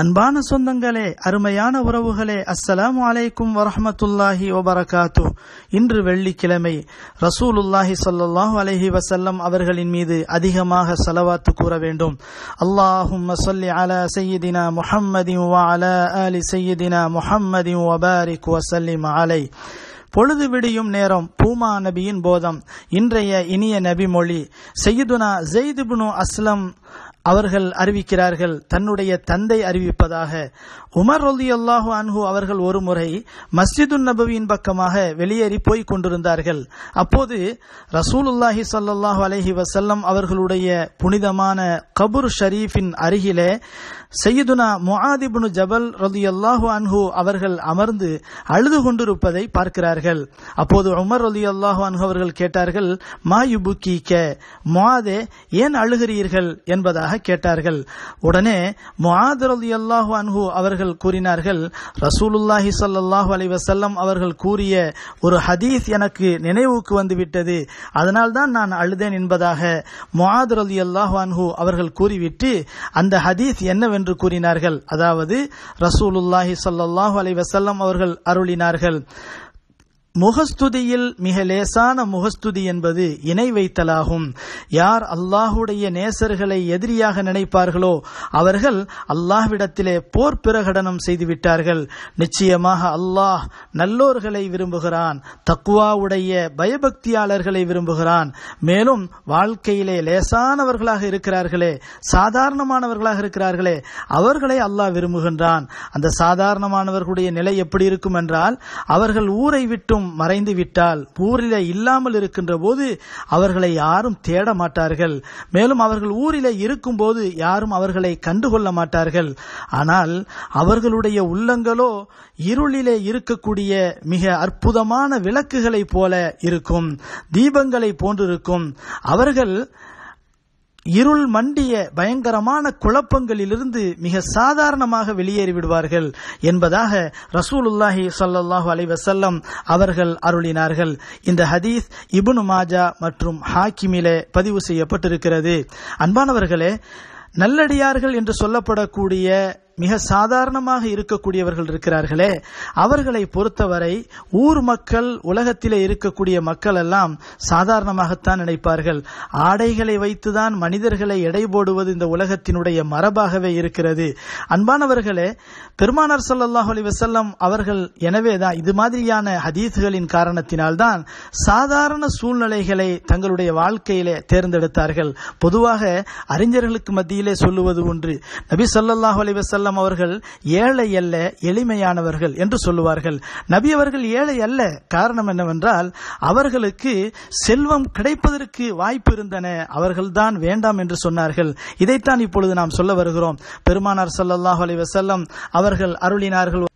அன்பான சொந்தங்களே அருமையான உறவுகளே அஸ்ஸலாம் வலைக்கும் வரஹமத்துல்லாஹி வபரகாத்து இன்று வெள்ளிக்கிழமை ரசூலுல்லாஹி சொல்லாஹு அலஹி வசல்லம் அவர்களின் மீது அதிகமாக செலவாத்து கூற வேண்டும் அல்லாஹும் சொல்லி அல முஹம்மதின் அல அலி முஹம்மதின் வசல்லிம் அலை பொழுது விடியும் நேரம் பூமா நபியின் போதம் இன்றைய இனிய நபி மொழி செய்யுதுனா புனு அஸ்லம் அவர்கள் அறிவிக்கிறார்கள் தன்னுடைய தந்தை அறிவிப்பதாக உமர் ரொல்லி அல்லாஹு அன்ஹு அவர்கள் ஒரு முறை மஸ்ஜிது நபவியின் பக்கமாக வெளியேறி போய் கொண்டிருந்தார்கள் அப்போது ரசூலுல்லாஹி சல்லாஹு அலஹி வசல்லம் அவர்களுடைய புனிதமான கபூர் ஷரீஃபின் அருகிலே சையதுனா முஹாதிபுனு ஜபல் ரலி அல்லாஹு அன்ஹு அவர்கள் அமர்ந்து அழுது கொண்டிருப்பதை பார்க்கிறார்கள் அப்போது உமர் ரலி அல்லாஹு அன்ஹு அவர்கள் கேட்டார்கள் மாயுபுக்கீக்க முஆதே ஏன் அழுகிறீர்கள் என்பதாக என்பதாக கேட்டார்கள் உடனே முஹாதரது அல்லாஹு அன்ஹு அவர்கள் கூறினார்கள் ரசூலுல்லாஹி சல்லாஹு அலி வசல்லம் அவர்கள் கூறிய ஒரு ஹதீஸ் எனக்கு நினைவுக்கு வந்துவிட்டது அதனால்தான் நான் அழுதேன் என்பதாக முஹாதரது அல்லாஹு அன்ஹு அவர்கள் கூறிவிட்டு அந்த ஹதீஸ் என்னவென்று கூறினார்கள் அதாவது ரசூலுல்லாஹி சல்லாஹு அலி வசல்லம் அவர்கள் அருளினார்கள் முகஸ்துதியில் மிக லேசான முகஸ்துதி என்பது இணை வைத்தலாகும் யார் அல்லாஹுடைய நேசர்களை எதிரியாக நினைப்பார்களோ அவர்கள் அல்லாஹ்விடத்திலே போர் பிரகடனம் செய்துவிட்டார்கள் நிச்சயமாக அல்லாஹ் நல்லோர்களை விரும்புகிறான் தக்குவாவுடைய பயபக்தியாளர்களை விரும்புகிறான் மேலும் வாழ்க்கையிலே லேசானவர்களாக இருக்கிறார்களே சாதாரணமானவர்களாக இருக்கிறார்களே அவர்களை அல்லாஹ் விரும்புகின்றான் அந்த சாதாரணமானவர்களுடைய நிலை எப்படி இருக்கும் என்றால் அவர்கள் ஊரை விட்டும் மறைந்து விட்டால் ஊரிலே இல்லாமல் இருக்கின்ற போது அவர்களை யாரும் தேட மாட்டார்கள் மேலும் அவர்கள் ஊரிலே இருக்கும்போது யாரும் அவர்களை கண்டுகொள்ள மாட்டார்கள் ஆனால் அவர்களுடைய உள்ளங்களோ இருளிலே இருக்கக்கூடிய கூடிய மிக அற்புதமான விளக்குகளைப் போல இருக்கும் தீபங்களை போன்றிருக்கும் அவர்கள் இருள் மண்டிய பயங்கரமான குழப்பங்களிலிருந்து மிக சாதாரணமாக வெளியேறி விடுவார்கள் என்பதாக ரசூலுல்லாஹி சல்லாஹு அலைவசல்லம் அவர்கள் அருளினார்கள் இந்த ஹதீஸ் இபுனு மாஜா மற்றும் ஹாக்கிமிலே பதிவு செய்யப்பட்டிருக்கிறது அன்பானவர்களே நல்லடியார்கள் என்று சொல்லப்படக்கூடிய மிக சாதாரணமாக இருக்கக்கூடியவர்கள் இருக்கிறார்களே அவர்களை பொறுத்தவரை ஊர் மக்கள் உலகத்திலே இருக்கக்கூடிய மக்கள் எல்லாம் சாதாரணமாகத்தான் நினைப்பார்கள் ஆடைகளை வைத்துதான் மனிதர்களை எடை போடுவது இந்த உலகத்தினுடைய மரபாகவே இருக்கிறது அன்பானவர்களே பெருமானார் சல்லாஹ் அலி வசல்லம் அவர்கள் எனவேதான் இது மாதிரியான ஹதீஸ்களின் காரணத்தினால்தான் சாதாரண சூழ்நிலைகளை தங்களுடைய வாழ்க்கையிலே தேர்ந்தெடுத்தார்கள் பொதுவாக அறிஞர்களுக்கு மத்தியிலே சொல்லுவது ஒன்று நபி சல்லாஹ் அலி வசல்லம் அலிஸ்லாம் அவர்கள் ஏழை அல்ல எளிமையானவர்கள் என்று சொல்லுவார்கள் நபி அவர்கள் ஏழை அல்ல காரணம் என்னவென்றால் அவர்களுக்கு செல்வம் கிடைப்பதற்கு வாய்ப்பு இருந்தன அவர்கள்தான் வேண்டாம் என்று சொன்னார்கள் இதைத்தான் இப்பொழுது நாம் சொல்ல வருகிறோம் பெருமானார் சல்லாஹ் அலி வசல்லம் அவர்கள் அருளினார்கள்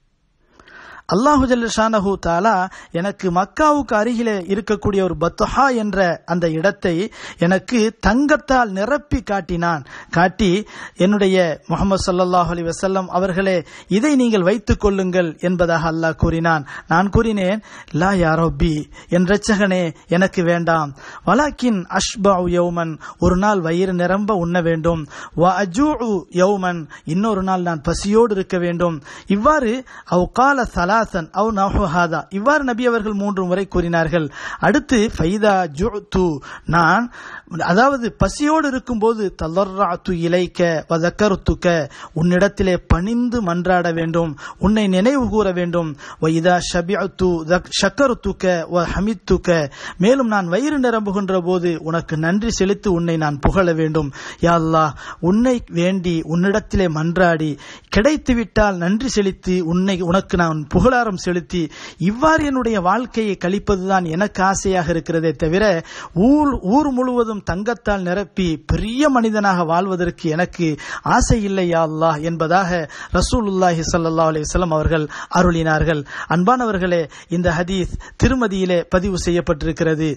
அல்லாஹு ஜல்லஷானஹு தாலா எனக்கு மக்காவுக்கு அருகிலே இருக்கக்கூடிய ஒரு பத்தஹா என்ற அந்த இடத்தை எனக்கு தங்கத்தால் நிரப்பி காட்டினான் காட்டி என்னுடைய முகமது சல்லாஹ் அலி வசல்லம் அவர்களே இதை நீங்கள் வைத்துக் கொள்ளுங்கள் என்பதாக அல்லாஹ் கூறினான் நான் கூறினேன் லா யாரோபி என் ரச்சகனே எனக்கு வேண்டாம் வலாக்கின் அஷ்பா யௌமன் ஒரு நாள் வயிறு நிரம்ப உண்ண வேண்டும் யௌமன் இன்னொரு நாள் நான் பசியோடு இருக்க வேண்டும் இவ்வாறு அவுகால சலா சலாசன் அவு இவ்வாறு நபி அவர்கள் மூன்று முறை கூறினார்கள் அடுத்து ஃபைதா ஜு நான் அதாவது பசியோடு இருக்கும்போது தல்லர்ரா து இலைக்க வதக்கருத்துக்க உன்னிடத்திலே பணிந்து மன்றாட வேண்டும் உன்னை நினைவு கூற வேண்டும் வைதா ஷபியத்து துக்க வ ஹமித்துக்க மேலும் நான் வயிறு நிரம்புகின்ற போது உனக்கு நன்றி செலுத்தி உன்னை நான் புகழ வேண்டும் யாழ்லா உன்னை வேண்டி உன்னிடத்திலே மன்றாடி கிடைத்துவிட்டால் நன்றி செலுத்தி உன்னை உனக்கு நான் புகழாரம் செலுத்தி இவ்வாறு என்னுடைய வாழ்க்கையை கழிப்பதுதான் எனக்கு ஆசையாக இருக்கிறதே தவிர ஊர் ஊர் முழுவதும் முழுவதும் தங்கத்தால் நிரப்பி பெரிய மனிதனாக வாழ்வதற்கு எனக்கு ஆசை இல்லையா அல்லா என்பதாக ரசூலுல்லாஹி சல்லா அலிவலம் அவர்கள் அருளினார்கள் அன்பானவர்களே இந்த ஹதீஸ் திருமதியிலே பதிவு செய்யப்பட்டிருக்கிறது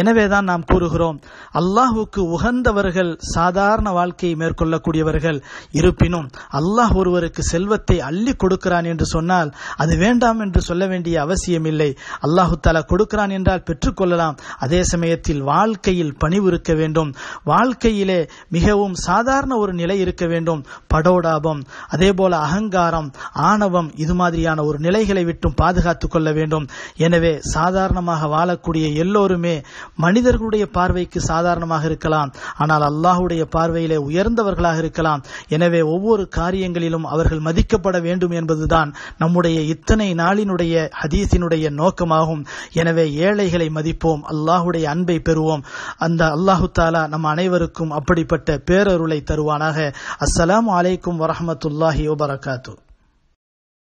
எனவேதான் நாம் கூறுகிறோம் அல்லாஹுக்கு உகந்தவர்கள் சாதாரண வாழ்க்கையை மேற்கொள்ளக்கூடியவர்கள் இருப்பினும் அல்லாஹ் ஒருவருக்கு செல்வத்தை அள்ளி கொடுக்கிறான் என்று சொன்னால் அது வேண்டாம் என்று சொல்ல வேண்டிய அவசியம் இல்லை அல்லாஹு தாலா கொடுக்கிறான் என்றால் பெற்றுக்கொள்ளலாம் அதே சமயத்தில் வாழ்க்கையில் பணிவு இருக்க வேண்டும் வாழ்க்கையிலே மிகவும் சாதாரண ஒரு நிலை இருக்க வேண்டும் படோடாபம் அதேபோல அகங்காரம் ஆணவம் இது மாதிரியான ஒரு நிலைகளை விட்டும் பாதுகாத்துக் கொள்ள வேண்டும் எனவே சாதாரணமாக வாழக்கூடிய எல்லோருமே மனிதர்களுடைய பார்வைக்கு சாதாரணமாக இருக்கலாம் ஆனால் அல்லாஹுடைய பார்வையிலே உயர்ந்தவர்களாக இருக்கலாம் எனவே ஒவ்வொரு காரியங்களிலும் அவர்கள் மதிக்கப்பட வேண்டும் என்பதுதான் நம்முடைய இத்தனை நாளினுடைய ஹதீஸினுடைய நோக்கமாகும் எனவே ஏழைகளை மதிப்போம் அல்லாஹுடைய அன்பை பெறுவோம் அந்த அல்லாஹு தாலா நம் அனைவருக்கும் அப்படிப்பட்ட பேரருளை தருவானாக அஸ்ஸலாம் அலைக்கும் வரமத்துல்லாஹி வபரகாத்தூ